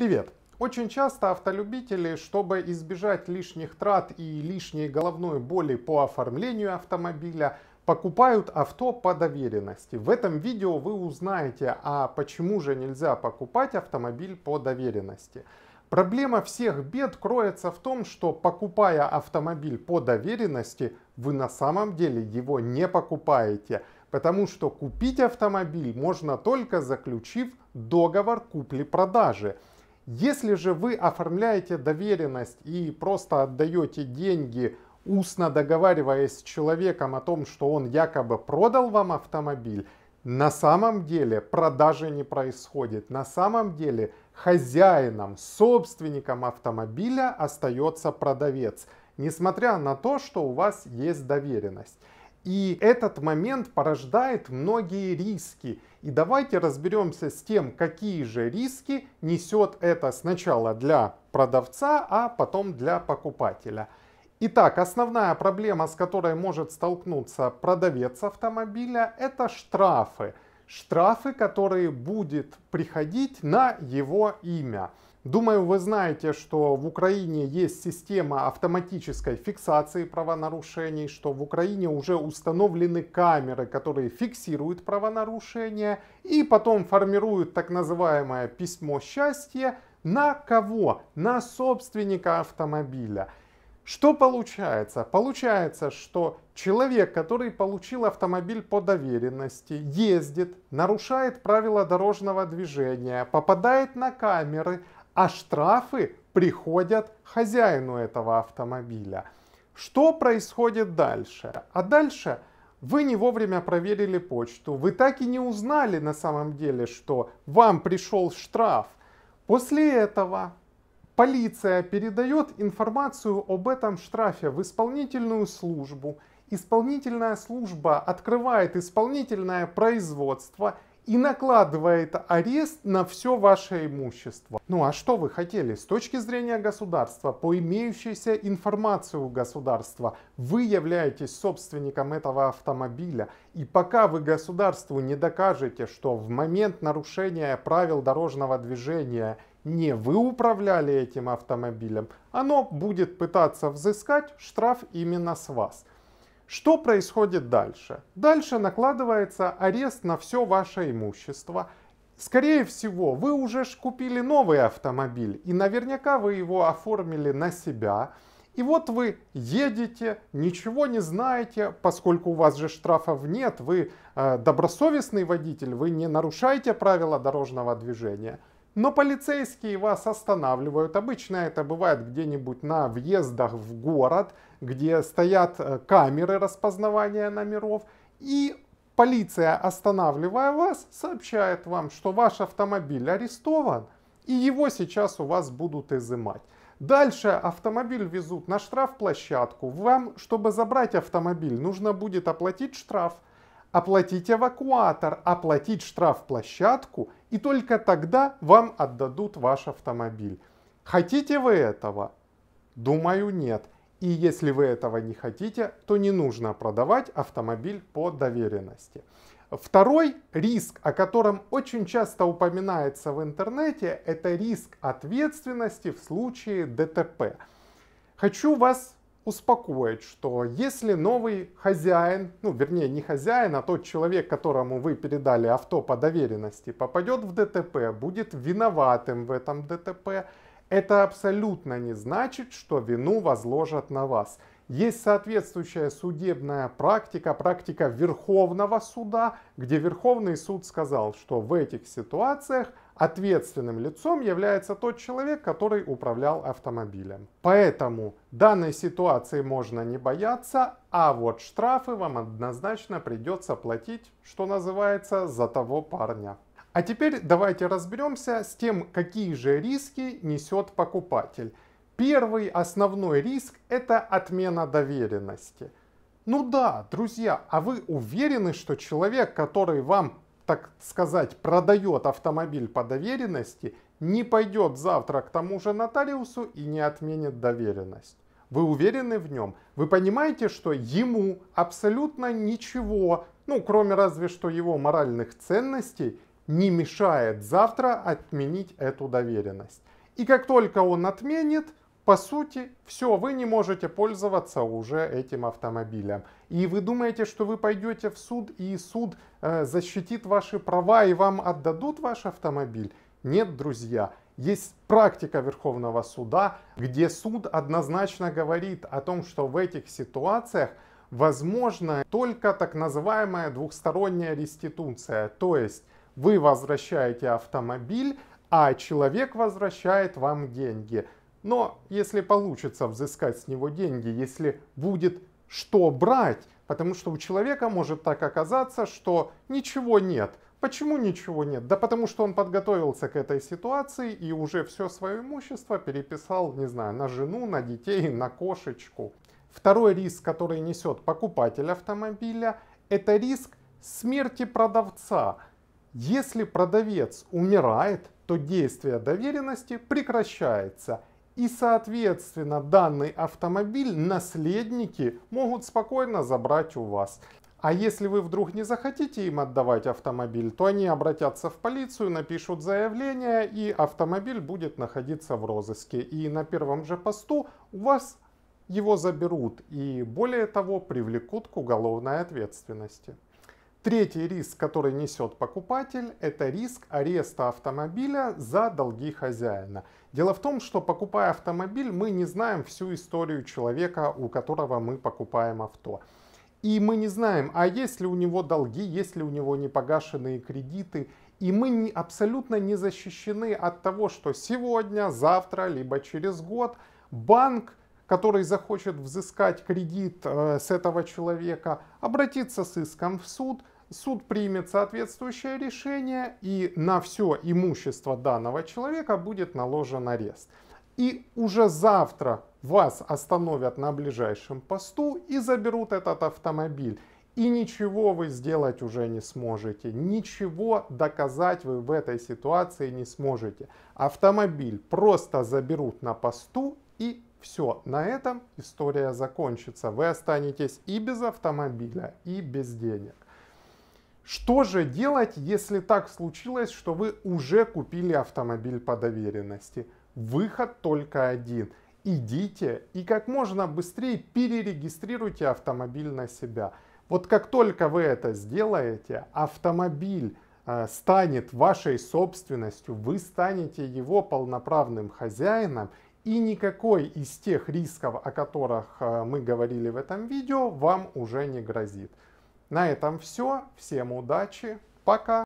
Привет! Очень часто автолюбители, чтобы избежать лишних трат и лишней головной боли по оформлению автомобиля, покупают авто по доверенности. В этом видео вы узнаете, а почему же нельзя покупать автомобиль по доверенности. Проблема всех бед кроется в том, что покупая автомобиль по доверенности, вы на самом деле его не покупаете, потому что купить автомобиль можно только заключив договор купли-продажи. Если же вы оформляете доверенность и просто отдаете деньги, устно договариваясь с человеком о том, что он якобы продал вам автомобиль, на самом деле продажи не происходит. На самом деле хозяином, собственником автомобиля остается продавец, несмотря на то, что у вас есть доверенность. И этот момент порождает многие риски. И давайте разберемся с тем, какие же риски несет это сначала для продавца, а потом для покупателя. Итак, основная проблема, с которой может столкнуться продавец автомобиля, это штрафы штрафы, которые будет приходить на его имя. Думаю, вы знаете, что в Украине есть система автоматической фиксации правонарушений, что в Украине уже установлены камеры, которые фиксируют правонарушения и потом формируют так называемое письмо счастья на кого? На собственника автомобиля. Что получается? Получается, что Человек, который получил автомобиль по доверенности, ездит, нарушает правила дорожного движения, попадает на камеры, а штрафы приходят хозяину этого автомобиля. Что происходит дальше? А дальше вы не вовремя проверили почту, вы так и не узнали на самом деле, что вам пришел штраф. После этого полиция передает информацию об этом штрафе в исполнительную службу, исполнительная служба открывает исполнительное производство и накладывает арест на все ваше имущество. Ну а что вы хотели? С точки зрения государства, по имеющейся информации у государства, вы являетесь собственником этого автомобиля. И пока вы государству не докажете, что в момент нарушения правил дорожного движения не вы управляли этим автомобилем, оно будет пытаться взыскать штраф именно с вас. Что происходит дальше? Дальше накладывается арест на все ваше имущество. Скорее всего, вы уже купили новый автомобиль, и наверняка вы его оформили на себя. И вот вы едете, ничего не знаете, поскольку у вас же штрафов нет, вы э, добросовестный водитель, вы не нарушаете правила дорожного движения. Но полицейские вас останавливают. Обычно это бывает где-нибудь на въездах в город, где стоят э, камеры распознавания номеров. И полиция, останавливая вас, сообщает вам, что ваш автомобиль арестован, и его сейчас у вас будут изымать. Дальше автомобиль везут на штрафплощадку. Вам, чтобы забрать автомобиль, нужно будет оплатить штраф – оплатить эвакуатор, оплатить штраф площадку и только тогда вам отдадут ваш автомобиль. Хотите вы этого? Думаю, нет. И если вы этого не хотите, то не нужно продавать автомобиль по доверенности. Второй риск, о котором очень часто упоминается в интернете, это риск ответственности в случае ДТП. Хочу вас успокоить, что если новый хозяин, ну вернее не хозяин, а тот человек, которому вы передали авто по доверенности, попадет в ДТП, будет виноватым в этом ДТП, это абсолютно не значит, что вину возложат на вас. Есть соответствующая судебная практика, практика Верховного суда, где Верховный суд сказал, что в этих ситуациях ответственным лицом является тот человек, который управлял автомобилем. Поэтому данной ситуации можно не бояться, а вот штрафы вам однозначно придется платить, что называется, за того парня. А теперь давайте разберемся с тем, какие же риски несет покупатель. Первый основной риск – это отмена доверенности. Ну да, друзья, а вы уверены, что человек, который вам, так сказать, продает автомобиль по доверенности, не пойдет завтра к тому же нотариусу и не отменит доверенность? Вы уверены в нем? Вы понимаете, что ему абсолютно ничего, ну кроме разве что его моральных ценностей, не мешает завтра отменить эту доверенность. И как только он отменит – по сути, все, вы не можете пользоваться уже этим автомобилем. И вы думаете, что вы пойдете в суд, и суд э, защитит ваши права, и вам отдадут ваш автомобиль? Нет, друзья. Есть практика Верховного суда, где суд однозначно говорит о том, что в этих ситуациях возможна только так называемая двухсторонняя реституция. То есть вы возвращаете автомобиль, а человек возвращает вам деньги. Но если получится взыскать с него деньги, если будет что брать, потому что у человека может так оказаться, что ничего нет. Почему ничего нет? Да потому что он подготовился к этой ситуации и уже все свое имущество переписал, не знаю, на жену, на детей, на кошечку. Второй риск, который несет покупатель автомобиля, это риск смерти продавца. Если продавец умирает, то действие доверенности прекращается – и, соответственно, данный автомобиль наследники могут спокойно забрать у вас. А если вы вдруг не захотите им отдавать автомобиль, то они обратятся в полицию, напишут заявление, и автомобиль будет находиться в розыске. И на первом же посту у вас его заберут и, более того, привлекут к уголовной ответственности. Третий риск, который несет покупатель, это риск ареста автомобиля за долги хозяина. Дело в том, что покупая автомобиль, мы не знаем всю историю человека, у которого мы покупаем авто. И мы не знаем, а есть ли у него долги, есть ли у него непогашенные кредиты. И мы не, абсолютно не защищены от того, что сегодня, завтра, либо через год банк который захочет взыскать кредит э, с этого человека, обратиться с иском в суд, суд примет соответствующее решение, и на все имущество данного человека будет наложен арест. И уже завтра вас остановят на ближайшем посту и заберут этот автомобиль. И ничего вы сделать уже не сможете, ничего доказать вы в этой ситуации не сможете. Автомобиль просто заберут на посту и все, на этом история закончится. Вы останетесь и без автомобиля, и без денег. Что же делать, если так случилось, что вы уже купили автомобиль по доверенности? Выход только один. Идите и как можно быстрее перерегистрируйте автомобиль на себя. Вот как только вы это сделаете, автомобиль э, станет вашей собственностью, вы станете его полноправным хозяином, и никакой из тех рисков, о которых э, мы говорили в этом видео, вам уже не грозит. На этом все. Всем удачи. Пока.